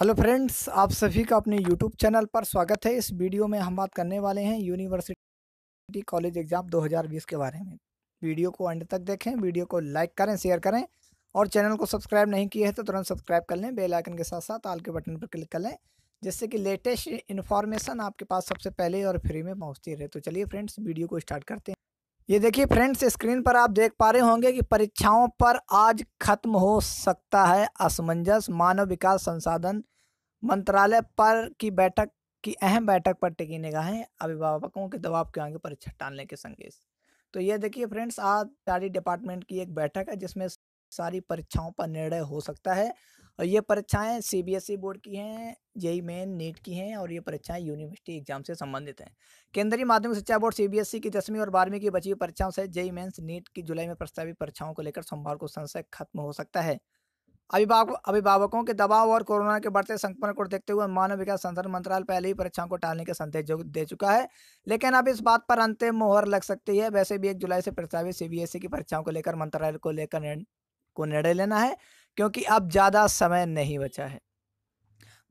hello friends आप सभी का अपने यूट्यूब चैनल पर स्वागत है इस वीडियो में हम बात करने वाले हैं यूनिवर्सिटी कॉलेज एग्ज़ाम 2020 के बारे में वीडियो को एंड तक देखें वीडियो को लाइक करें शेयर करें और चैनल को सब्सक्राइब नहीं किया है तो तुरंत सब्सक्राइब कर लें बेल आइकन के साथ साथ आल के बटन पर क्लिक कर लें जिससे कि लेटेस्ट इन्फॉर्मेशन आपके पास सबसे पहले और फ्री में पहुँचती रहे तो चलिए फ्रेंड्स वीडियो को स्टार्ट करते हैं ये देखिए फ्रेंड्स स्क्रीन पर आप देख पा रहे होंगे कि परीक्षाओं पर आज खत्म हो सकता है असमंजस मानव विकास संसाधन मंत्रालय पर की बैठक की अहम बैठक पर टिकी निगाहें अभिभावकों के दबाव के आगे परीक्षा टालने के संकेत तो ये देखिए फ्रेंड्स आज सारी डिपार्टमेंट की एक बैठक है जिसमें सारी परीक्षाओं पर निर्णय हो सकता है और ये परीक्षाएं सीबीएसई e बोर्ड की हैं जेई मेन नीट की हैं और ये परीक्षाएं यूनिवर्सिटी एग्जाम से संबंधित हैं केंद्रीय माध्यमिक शिक्षा बोर्ड सीबीएसई e की दसवीं और बारहवीं की बची परीक्षाओं से जेई मेन्स नीट की जुलाई में प्रस्तावित परीक्षाओं को लेकर सोमवार को संशय खत्म हो सकता है अभिभावक अभिभावकों के दबाव और कोरोना के बढ़ते संक्रमण को देखते हुए मानव विकास संसाधन मंत्रालय पहले ही परीक्षाओं को टालने के संदेश दे चुका है लेकिन अब इस बात पर अंतिम मोहर लग सकती है वैसे भी एक जुलाई से प्रस्तावित सीबीएसई e की परीक्षाओं को लेकर मंत्रालय को लेकर को निर्णय लेना है क्योंकि अब ज़्यादा समय नहीं बचा है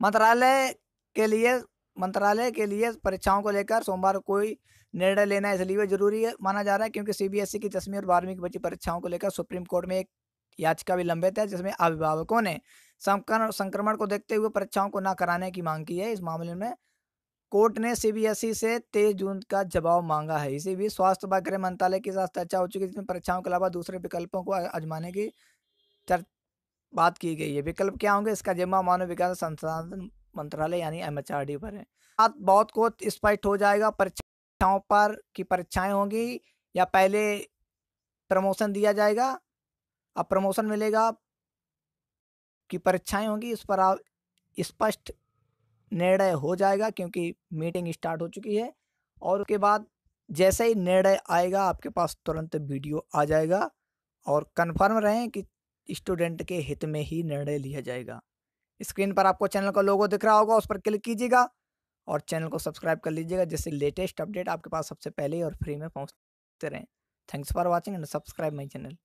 मंत्रालय के लिए मंत्रालय के लिए परीक्षाओं को लेकर सोमवार कोई निर्णय लेना इसलिए जरूरी है माना जा रहा है क्योंकि सीबीएसई की दसवीं और बारहवीं की बची परीक्षाओं को लेकर सुप्रीम कोर्ट में एक याचिका भी लंबित है जिसमें अभिभावकों ने संक्रमण को देखते हुए परीक्षाओं को ना कराने की मांग की है इस मामले में कोर्ट ने सीबीएसई से तेईस जून का जवाब मांगा है इसी बीच स्वास्थ्य व गृह मंत्रालय के साथ चर्चा हो चुकी है जिसमें परीक्षाओं के अलावा दूसरे विकल्पों को आजमाने की बात की गई है विकल्प क्या होंगे इसका जिम्मा मानव विकास संसाधन मंत्रालय यानी एम पर है बात हाँ, बहुत को स्पष्ट हो जाएगा परीक्षाओं पर की परीक्षाएं होंगी या पहले प्रमोशन दिया जाएगा अब प्रमोशन मिलेगा की परीक्षाएं होंगी इस पर आप स्पष्ट निर्णय हो जाएगा क्योंकि मीटिंग स्टार्ट हो चुकी है और उसके बाद जैसे ही निर्णय आएगा आपके पास तुरंत वीडियो आ जाएगा और कन्फर्म रहें कि स्टूडेंट के हित में ही निर्णय लिया जाएगा स्क्रीन पर आपको चैनल का लोगो दिख रहा होगा उस पर क्लिक कीजिएगा और चैनल को सब्सक्राइब कर लीजिएगा जिससे लेटेस्ट अपडेट आपके पास सबसे पहले और फ्री में पहुँचते रहें thanks for watching and subscribe my channel